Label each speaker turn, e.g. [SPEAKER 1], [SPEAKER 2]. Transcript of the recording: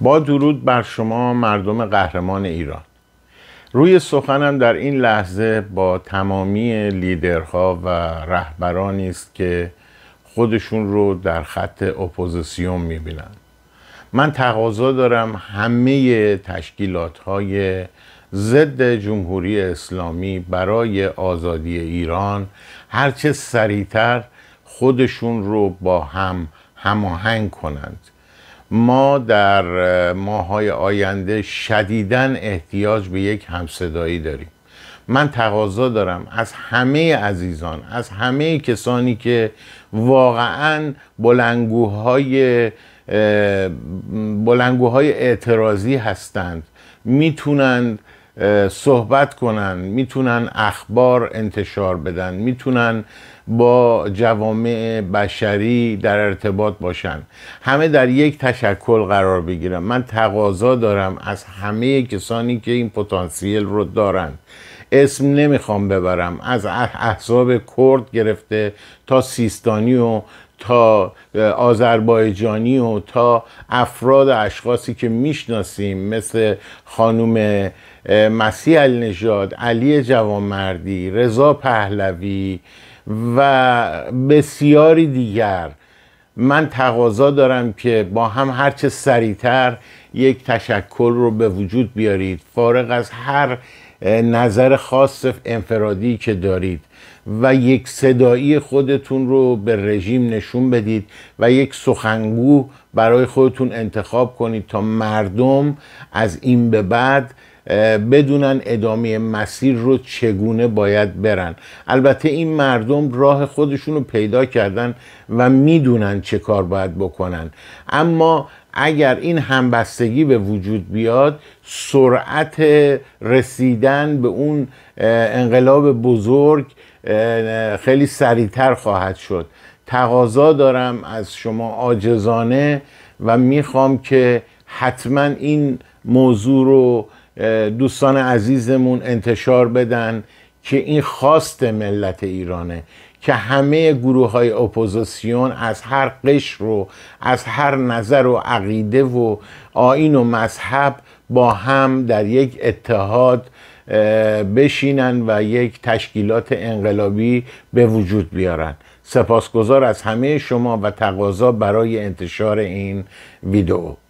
[SPEAKER 1] با درود بر شما مردم قهرمان ایران روی سخنم در این لحظه با تمامی لیدرها و رهبرانی است که خودشون رو در خط اپوزیسیون میبینن من تقاضا دارم همه تشکیلات های ضد جمهوری اسلامی برای آزادی ایران هرچه سریعتر خودشون رو با هم هماهنگ کنند ما در ماهای آینده شدیداً احتیاج به یک همصدایی داریم من تقاضا دارم از همه عزیزان از همه کسانی که واقعا بلنگوهای بلنگوهای اعتراضی هستند میتونند صحبت کنن میتونن اخبار انتشار بدن میتونن با جوامع بشری در ارتباط باشن همه در یک تشکل قرار بگیرن من تقاضا دارم از همه کسانی که این پتانسیل رو دارن اسم نمیخوام ببرم از احزاب کرد گرفته تا سیستانی و تا آذربایجانی و تا افراد اشخاصی که میشناسیم مثل خانم مسیح النژاد علی جوانمردی رضا پهلوی و بسیاری دیگر من تقاضا دارم که با هم هرچه سریعتر یک تشکل رو به وجود بیارید فارغ از هر نظر خاص انفرادی که دارید و یک صدایی خودتون رو به رژیم نشون بدید و یک سخنگو برای خودتون انتخاب کنید تا مردم از این به بعد بدونن ادامه مسیر رو چگونه باید برن البته این مردم راه خودشون رو پیدا کردن و میدونن چه کار باید بکنن اما اگر این همبستگی به وجود بیاد سرعت رسیدن به اون انقلاب بزرگ خیلی سریعتر خواهد شد تقاضا دارم از شما آجزانه و میخوام که حتما این موضوع رو دوستان عزیزمون انتشار بدن که این خواست ملت ایرانه که همه گروه های اپوزیسیون از هر قشر و از هر نظر و عقیده و آین و مذهب با هم در یک اتحاد بشینن و یک تشکیلات انقلابی به وجود بیارن سپاسگزار از همه شما و تقاضا برای انتشار این ویدئو